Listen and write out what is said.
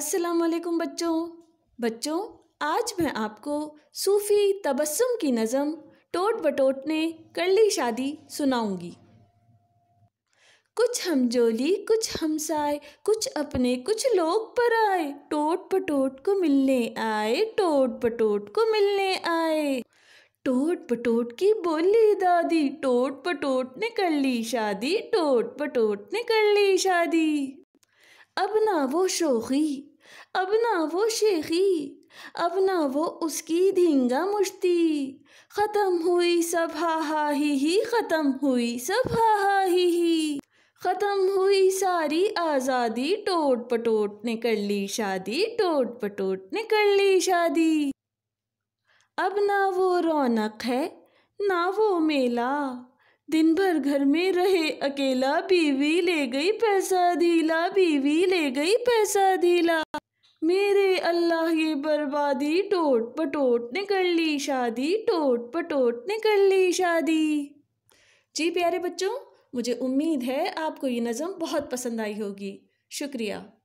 अस्सलाम बच्चों बच्चों आज मैं आपको सूफ़ी तबस्सुम की नज़म टोट बटोट ने कर ली शादी सुनाऊंगी कुछ हम जोली कुछ हमसाए कुछ अपने कुछ लोग पर आए टोट पटोट को मिलने आए टोट पटोट को मिलने आए टोट पटोट की बोली दादी टोट पटोट ने कर ली शादी टोट पटोट ने कर ली शादी अब ना वो शोखी अब ना वो शेखी अब ना वो उसकी धींगा मुश्ती ख़त्म हुई सब हा हा ही ही ख़त्म हुई सब हा हा ही ही ख़त्म हुई सारी आज़ादी टोट पटोट ने कर ली शादी टोट पटोट ने कर ली शादी अब ना वो रौनक है ना वो मेला दिन भर घर में रहे अकेला बीवी ले गई पैसा ढीला बीवी ले गई पैसा ढीला मेरे अल्लाह ये बर्बादी टोट पटोट ने कर ली शादी टोट पटोट ने कर ली शादी जी प्यारे बच्चों मुझे उम्मीद है आपको ये नज़म बहुत पसंद आई होगी शुक्रिया